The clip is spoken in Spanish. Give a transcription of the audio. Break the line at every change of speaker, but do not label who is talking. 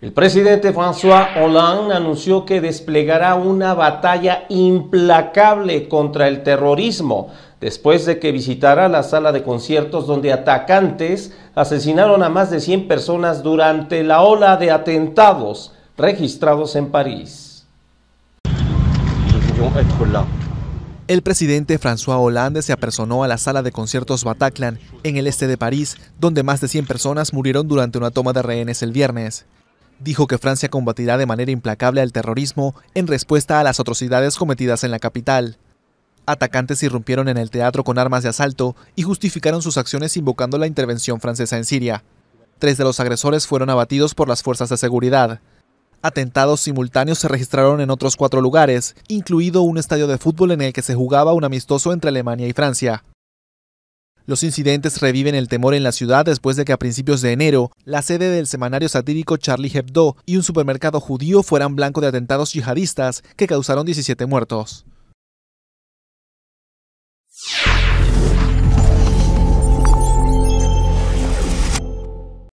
El presidente François Hollande anunció que desplegará una batalla implacable contra el terrorismo después de que visitara la sala de conciertos donde atacantes asesinaron a más de 100 personas durante la ola de atentados registrados en París.
El presidente François Hollande se apersonó a la sala de conciertos Bataclan, en el este de París, donde más de 100 personas murieron durante una toma de rehenes el viernes. Dijo que Francia combatirá de manera implacable al terrorismo en respuesta a las atrocidades cometidas en la capital. Atacantes irrumpieron en el teatro con armas de asalto y justificaron sus acciones invocando la intervención francesa en Siria. Tres de los agresores fueron abatidos por las fuerzas de seguridad. Atentados simultáneos se registraron en otros cuatro lugares, incluido un estadio de fútbol en el que se jugaba un amistoso entre Alemania y Francia. Los incidentes reviven el temor en la ciudad después de que a principios de enero, la sede del semanario satírico Charlie Hebdo y un supermercado judío fueran blanco de atentados yihadistas que causaron 17 muertos.